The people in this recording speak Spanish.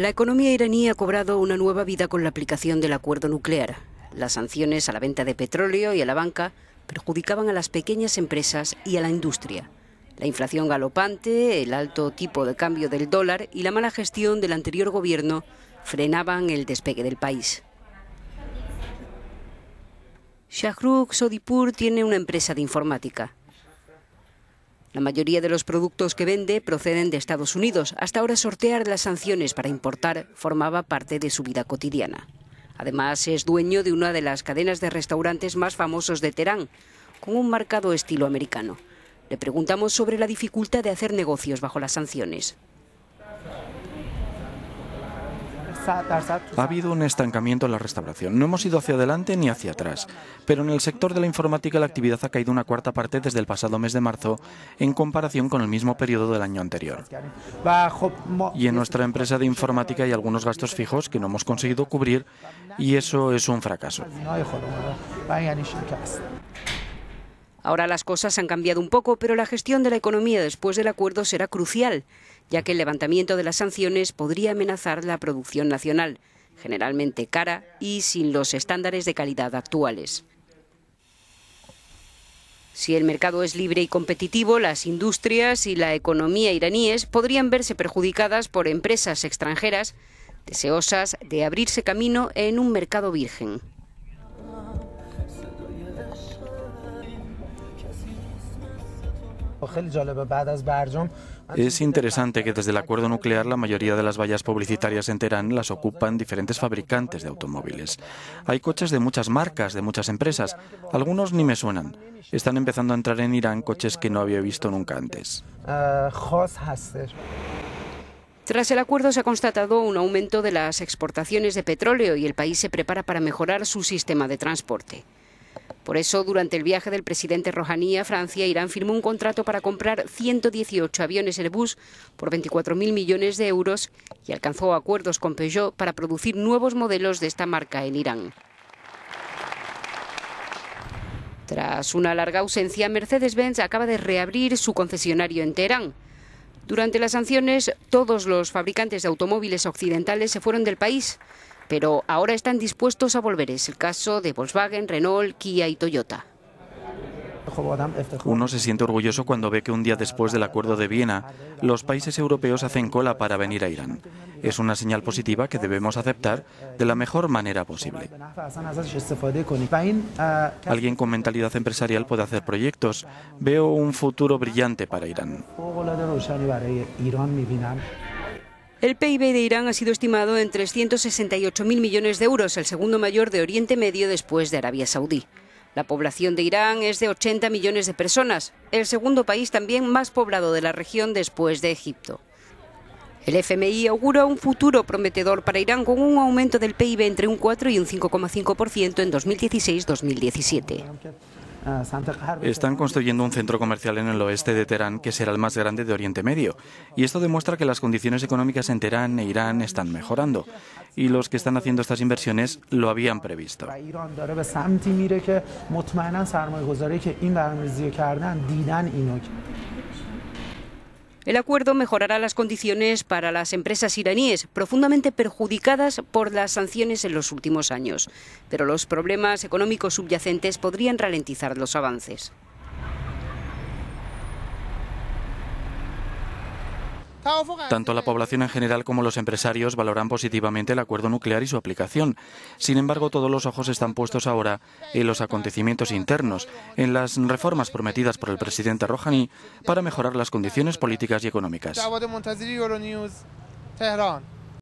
La economía iraní ha cobrado una nueva vida con la aplicación del acuerdo nuclear. Las sanciones a la venta de petróleo y a la banca perjudicaban a las pequeñas empresas y a la industria. La inflación galopante, el alto tipo de cambio del dólar y la mala gestión del anterior gobierno frenaban el despegue del país. Shahrukh Sodipur tiene una empresa de informática. La mayoría de los productos que vende proceden de Estados Unidos. Hasta ahora sortear las sanciones para importar formaba parte de su vida cotidiana. Además, es dueño de una de las cadenas de restaurantes más famosos de Teherán, con un marcado estilo americano. Le preguntamos sobre la dificultad de hacer negocios bajo las sanciones. Ha habido un estancamiento en la restauración. No hemos ido hacia adelante ni hacia atrás. Pero en el sector de la informática la actividad ha caído una cuarta parte desde el pasado mes de marzo en comparación con el mismo periodo del año anterior. Y en nuestra empresa de informática hay algunos gastos fijos que no hemos conseguido cubrir y eso es un fracaso. Ahora las cosas han cambiado un poco, pero la gestión de la economía después del acuerdo será crucial, ya que el levantamiento de las sanciones podría amenazar la producción nacional, generalmente cara y sin los estándares de calidad actuales. Si el mercado es libre y competitivo, las industrias y la economía iraníes podrían verse perjudicadas por empresas extranjeras deseosas de abrirse camino en un mercado virgen. Es interesante que desde el acuerdo nuclear la mayoría de las vallas publicitarias en Teherán las ocupan diferentes fabricantes de automóviles. Hay coches de muchas marcas, de muchas empresas. Algunos ni me suenan. Están empezando a entrar en Irán coches que no había visto nunca antes. Eh, Tras el acuerdo se ha constatado un aumento de las exportaciones de petróleo y el país se prepara para mejorar su sistema de transporte. Por eso, durante el viaje del presidente Rouhani a Francia, e Irán firmó un contrato para comprar 118 aviones Airbus por 24.000 millones de euros y alcanzó acuerdos con Peugeot para producir nuevos modelos de esta marca en Irán. Tras una larga ausencia, Mercedes-Benz acaba de reabrir su concesionario en Teherán. Durante las sanciones, todos los fabricantes de automóviles occidentales se fueron del país pero ahora están dispuestos a volver. Es el caso de Volkswagen, Renault, Kia y Toyota. Uno se siente orgulloso cuando ve que un día después del acuerdo de Viena, los países europeos hacen cola para venir a Irán. Es una señal positiva que debemos aceptar de la mejor manera posible. Alguien con mentalidad empresarial puede hacer proyectos. Veo un futuro brillante para Irán. El PIB de Irán ha sido estimado en 368.000 millones de euros, el segundo mayor de Oriente Medio después de Arabia Saudí. La población de Irán es de 80 millones de personas, el segundo país también más poblado de la región después de Egipto. El FMI augura un futuro prometedor para Irán con un aumento del PIB entre un 4 y un 5,5% en 2016-2017. Están construyendo un centro comercial en el oeste de Teherán que será el más grande de Oriente Medio. Y esto demuestra que las condiciones económicas en Teherán e Irán están mejorando. Y los que están haciendo estas inversiones lo habían previsto. El acuerdo mejorará las condiciones para las empresas iraníes, profundamente perjudicadas por las sanciones en los últimos años, pero los problemas económicos subyacentes podrían ralentizar los avances. Tanto la población en general como los empresarios valoran positivamente el acuerdo nuclear y su aplicación. Sin embargo, todos los ojos están puestos ahora en los acontecimientos internos, en las reformas prometidas por el presidente Rouhani para mejorar las condiciones políticas y económicas.